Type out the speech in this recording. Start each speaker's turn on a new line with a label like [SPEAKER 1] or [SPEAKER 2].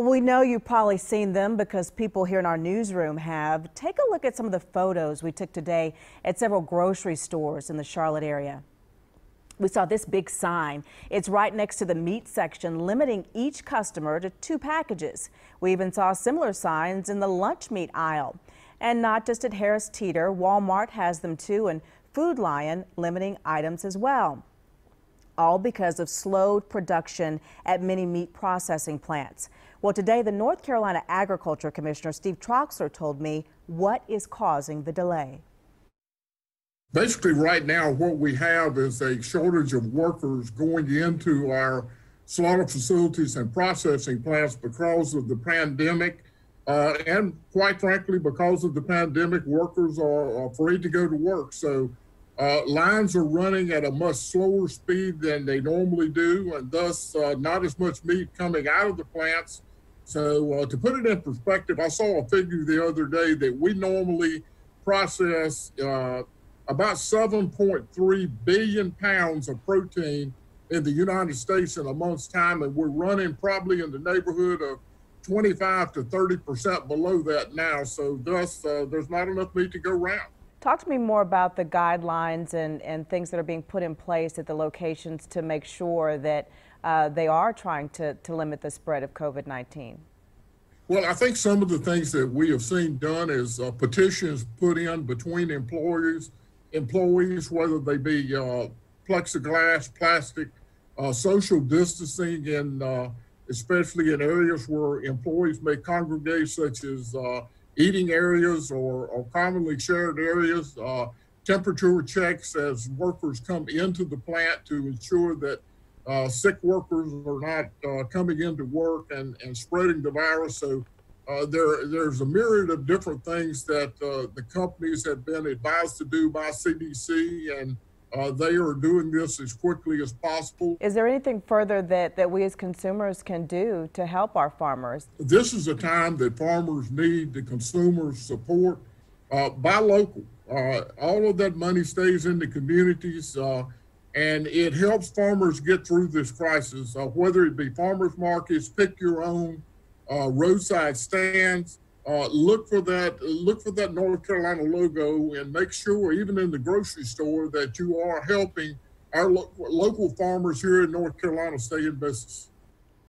[SPEAKER 1] Well, we know you've probably seen them because people here in our newsroom have. Take a look at some of the photos we took today at several grocery stores in the Charlotte area. We saw this big sign. It's right next to the meat section, limiting each customer to two packages. We even saw similar signs in the lunch meat aisle. And not just at Harris Teeter, Walmart has them too, and Food Lion limiting items as well all because of slowed production at many meat processing plants. Well, today, the North Carolina Agriculture Commissioner, Steve Troxler, told me what is causing the delay.
[SPEAKER 2] Basically, right now, what we have is a shortage of workers going into our slaughter facilities and processing plants because of the pandemic. Uh, and quite frankly, because of the pandemic, workers are, are afraid to go to work. So uh, lines are running at a much slower speed than they normally do, and thus uh, not as much meat coming out of the plants. So, uh, to put it in perspective, I saw a figure the other day that we normally process uh, about 7.3 billion pounds of protein in the United States in a month's time, and we're running probably in the neighborhood of 25 to 30 percent below that now. So, thus, uh, there's not enough meat to go around.
[SPEAKER 1] Talk to me more about the guidelines and, and things that are being put in place at the locations to make sure that uh, they are trying to, to limit the spread of COVID
[SPEAKER 2] 19. Well, I think some of the things that we have seen done is uh, petitions put in between employers, employees, whether they be uh, plexiglass, plastic, uh, social distancing, and uh, especially in areas where employees may congregate, such as uh, eating areas or, or commonly shared areas, uh, temperature checks as workers come into the plant to ensure that uh, sick workers are not uh, coming into work and, and spreading the virus. So uh, there, there's a myriad of different things that uh, the companies have been advised to do by CDC and uh, they are doing this as quickly as
[SPEAKER 1] possible. Is there anything further that, that we as consumers can do to help our
[SPEAKER 2] farmers? This is a time that farmers need the consumer's support uh, by local. Uh, all of that money stays in the communities uh, and it helps farmers get through this crisis, uh, whether it be farmers markets, pick your own, uh, roadside stands uh, look for that look for that North Carolina logo and make sure even in the grocery store that you are helping our lo- local farmers here in North Carolina stay in business.